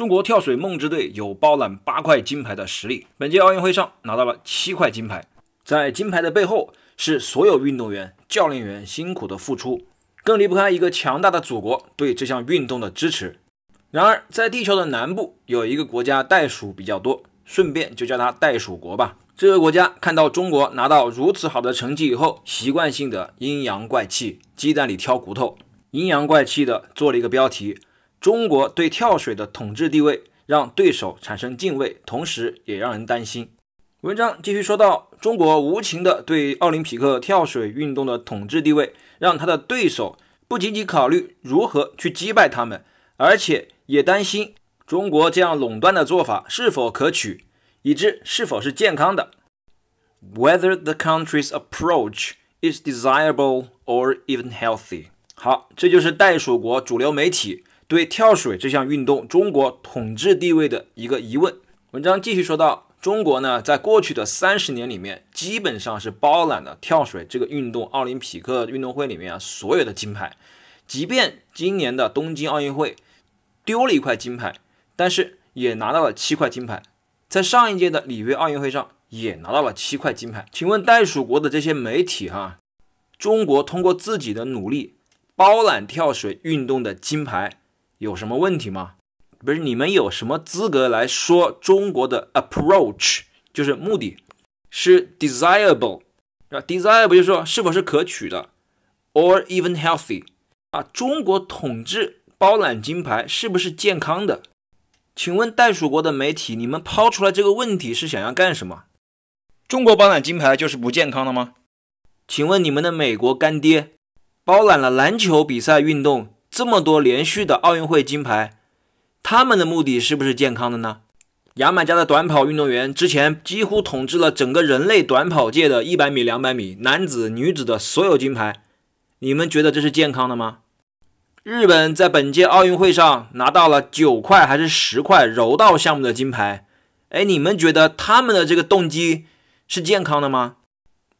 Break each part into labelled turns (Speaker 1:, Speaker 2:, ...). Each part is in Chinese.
Speaker 1: 中国跳水梦之队有包揽八块金牌的实力，本届奥运会上拿到了七块金牌。在金牌的背后是所有运动员、教练员辛苦的付出，更离不开一个强大的祖国对这项运动的支持。然而，在地球的南部有一个国家袋鼠比较多，顺便就叫它袋鼠国吧。这个国家看到中国拿到如此好的成绩以后，习惯性的阴阳怪气，鸡蛋里挑骨头，阴阳怪气的做了一个标题。中国对跳水的统治地位让对手产生敬畏，同时也让人担心。文章继续说到，中国无情的对奥林匹克跳水运动的统治地位，让他的对手不仅仅考虑如何去击败他们，而且也担心中国这样垄断的做法是否可取，以致是否是健康的。Whether the country's approach is desirable or even healthy？好，这就是袋鼠国主流媒体。对跳水这项运动中国统治地位的一个疑问。文章继续说到，中国呢在过去的三十年里面基本上是包揽了跳水这个运动奥林匹克运动会里面所有的金牌，即便今年的东京奥运会丢了一块金牌，但是也拿到了七块金牌，在上一届的里约奥运会上也拿到了七块金牌。请问袋鼠国的这些媒体哈，中国通过自己的努力包揽跳水运动的金牌。有什么问题吗？不是你们有什么资格来说中国的 approach？就是目的是 desirable，desirable 就是说是否是可取的，or even healthy？啊，中国统治包揽金牌是不是健康的？请问袋鼠国的媒体，你们抛出来这个问题是想要干什么？中国包揽金牌就是不健康的吗？请问你们的美国干爹包揽了篮球比赛运动？这么多连续的奥运会金牌，他们的目的是不是健康的呢？牙买加的短跑运动员之前几乎统治了整个人类短跑界的一百米、两百米男子、女子的所有金牌，你们觉得这是健康的吗？日本在本届奥运会上拿到了九块还是十块柔道项目的金牌？哎，你们觉得他们的这个动机是健康的吗？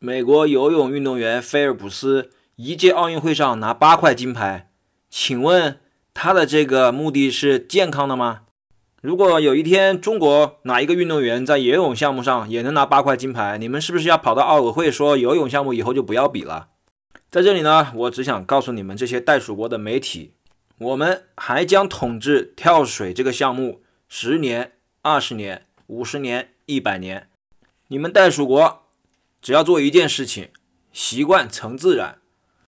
Speaker 1: 美国游泳运动员菲尔普斯一届奥运会上拿八块金牌。请问他的这个目的是健康的吗？如果有一天中国哪一个运动员在游泳项目上也能拿八块金牌，你们是不是要跑到奥委会说游泳项目以后就不要比了？在这里呢，我只想告诉你们这些袋鼠国的媒体，我们还将统治跳水这个项目十年、二十年、五十年、一百年。你们袋鼠国只要做一件事情，习惯成自然。